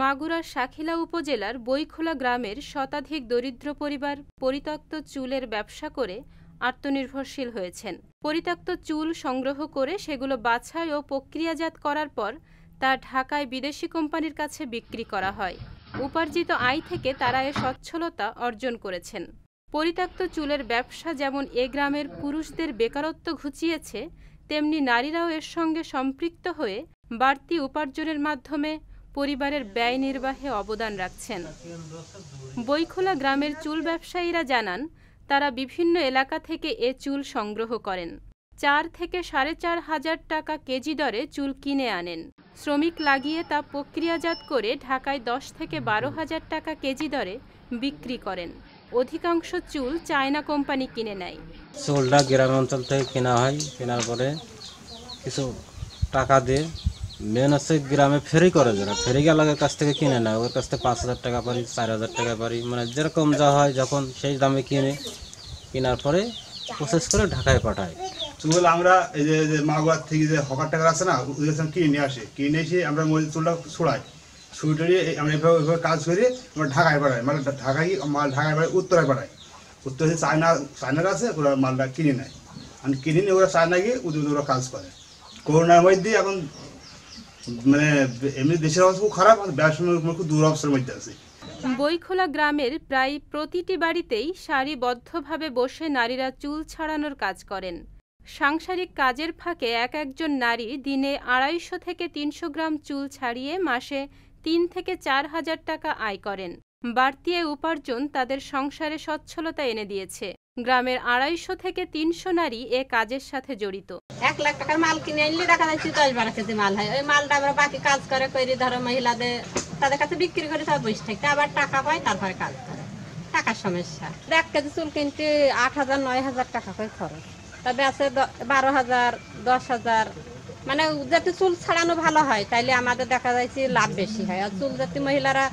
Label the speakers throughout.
Speaker 1: মাগুরার শাখিলা উপজেলার বইখোলা গ্রামের শতাধিক দরিদ্র পরিবার পরিত্যক্ত চুলের ব্যবসা করে আত্মনির্ভরশীল হয়েছেন পরিত্যক্ত চুল সংগ্রহ করে সেগুলো বাছাই ও প্রক্রিয়াজাত করার পর তা ঢাকায় বিদেশি কোম্পানির কাছে বিক্রি করা হয় উপার্জিত আয় থেকে তারা এ সচ্ছলতা অর্জন করেছেন পরিত্যক্ত চুলের ব্যবসা যেমন এ গ্রামের পুরুষদের বেকারত্ব ঘুচিয়েছে তেমনি নারীরাও এর সঙ্গে সম্পৃক্ত হয়ে বাড়তি উপার্জনের মাধ্যমে পরিবারের ব্যয় নির্বাহে অবদান রাখছেন বইখোলা গ্রামের চুল ব্যবসায়ীরা জানান তারা বিভিন্ন এলাকা থেকে এ চুল সংগ্রহ করেন চার থেকে সাড়ে চার হাজার টাকা কেজি দরে চুল কিনে আনেন শ্রমিক লাগিয়ে তা প্রক্রিয়াজাত করে ঢাকায় দশ থেকে বারো হাজার টাকা কেজি দরে বিক্রি করেন অধিকাংশ চুল চায়না কোম্পানি কিনে নেয় চুলটা গ্রাম অঞ্চল থেকে কেনা হয় কেনার পরে কিছু টাকা দিয়ে মেন আছে গ্রামে ফেরি করে
Speaker 2: যারা ফেরি গেলাদের কাছ থেকে কিনে নেয় ওদের কাছ থেকে পাঁচ হাজার টাকা পারি চার হাজার টাকা পারি মানে যেরকম যা হয়
Speaker 1: যখন সেই দামে কিনে কেনার পরে প্রসেস করে ঢাকায় পাঠায়
Speaker 2: চুল আমরা এই যে যে মাগুয়ার থেকে যে হকার টাকা আছে না ওদের সঙ্গে কিনে নিয়ে আসে কিনে এসে আমরা মরিচ চুলটা ছুড়াই ছুটে আমরা এভাবে এভাবে কাজ করি আমরা ঢাকায় পাঠাই মানে ঢাকায় মাল ঢাকায় পাঠাই উত্তরায় পাঠাই উত্তরে চায়না চায়নার আছে ওরা মালটা কিনে নেয় আমি কিনে নিয়ে ওরা চায়না গিয়ে ওদের ওরা কাজ করে করোনার মধ্যে এখন মানে এমনি দেশের অবস্থা খারাপ আর ব্যবসার খুব দুরবস্থার মধ্যে আছে
Speaker 1: বইখোলা গ্রামের প্রায় প্রতিটি বাড়িতেই সারিবদ্ধভাবে বসে নারীরা চুল ছাড়ানোর কাজ করেন সাংসারিক কাজের ফাঁকে এক একজন নারী দিনে আড়াইশো থেকে তিনশো গ্রাম চুল ছাড়িয়ে মাসে তিন থেকে চার হাজার টাকা আয় করেন বাড়তি উপার্জন তাদের সংসারে সচ্ছলতা এনে দিয়েছে গ্রামের আড়াইশো থেকে তিনশো নারী এ কাজের সাথে জড়িত এক লাখ টাকার মাল কিনে আনলে দেখা যাচ্ছে দশ বারো কেজি মাল হয় ওই মালটা আমরা বাকি কাজ করে করি ধরো
Speaker 2: মহিলাদের তাদের কাছে বিক্রি করে সব বসে থাকতে আবার টাকা পায় তারপরে কাজ করে টাকার সমস্যা এক কেজি চুল কিনতে আট হাজার নয় হাজার টাকা করে খরচ তবে আছে বারো হাজার দশ হাজার মানে যাতে চুল ছাড়ানো ভালো হয় তাইলে আমাদের দেখা যাচ্ছে লাভ বেশি হয় আর চুল যাতে মহিলারা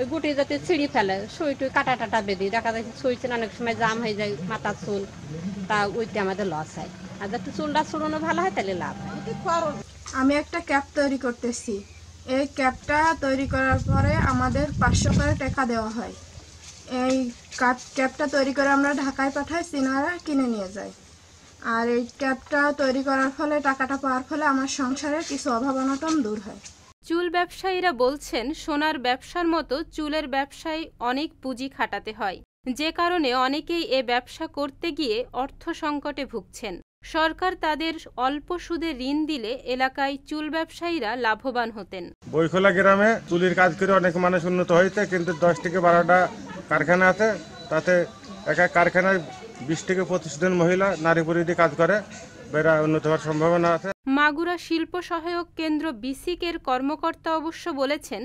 Speaker 2: ওই গুটি যাতে ছিঁড়ি ফেলে সুই টুই কাটা টাটা বেঁধে দেখা যায় সুই চেন অনেক সময় জাম হয়ে যায় মাথার চুল তা ওইটা আমাদের লস হয় আর যাতে চুলটা ছড়ানো ভালো হয় তাহলে লাভ হয় আমি একটা ক্যাপ তৈরি করতেছি এই ক্যাপটা তৈরি করার পরে আমাদের পাঁচশো করে টাকা দেওয়া হয় এই ক্যাপটা তৈরি করে আমরা ঢাকায় পাঠাই সিনারা কিনে নিয়ে যাই আর এই ক্যাপটা তৈরি করার ফলে টাকাটা পাওয়ার ফলে আমার সংসারের কিছু অভাব অনটন দূর হয়
Speaker 1: চুল ব্যবসায়ীরা বলছেন সোনার ব্যবসার মতো চুলের ব্যবসায় অনেক পুঁজি খাটাতে হয় যে কারণে অনেকেই এ ব্যবসা করতে গিয়ে অর্থ সংকটে ভুগছেন সরকার তাদের অল্প সুদে ঋণ দিলে এলাকায় চুল ব্যবসায়ীরা লাভবান হতেন
Speaker 2: বইখোলা গ্রামে চুলির কাজ করে অনেক মানুষ উন্নত হয়েছে কিন্তু দশ থেকে বারোটা কারখানা আছে তাতে এক এক কারখানায় বিশ থেকে পঁচিশ জন মহিলা নারী পরিধি কাজ করে
Speaker 1: মাগুরা শিল্প সহায়ক কেন্দ্র বিসিক এর কর্মকর্তা অবশ্য বলেছেন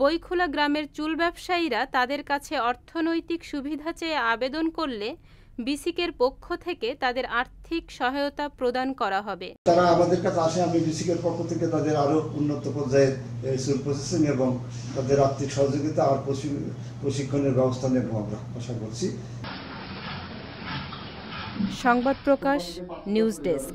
Speaker 1: বইখোলা গ্রামের চুল ব্যবসায়ীরা তাদের কাছে অর্থনৈতিক সুবিধা চেয়ে আবেদন করলে বিসিকের পক্ষ থেকে তাদের আর্থিক সহায়তা প্রদান করা হবে তারা
Speaker 2: আমাদের কাছে আসে আমি বিসিকের পক্ষ থেকে তাদের আরো উন্নত পর্যায়ে চুল প্রসেসিং এবং তাদের আর্থিক সহযোগিতা আর প্রশিক্ষণের ব্যবস্থা নেব আমরা আশা করছি
Speaker 1: সংবাদ প্রকাশ নিউজ ডেস্ক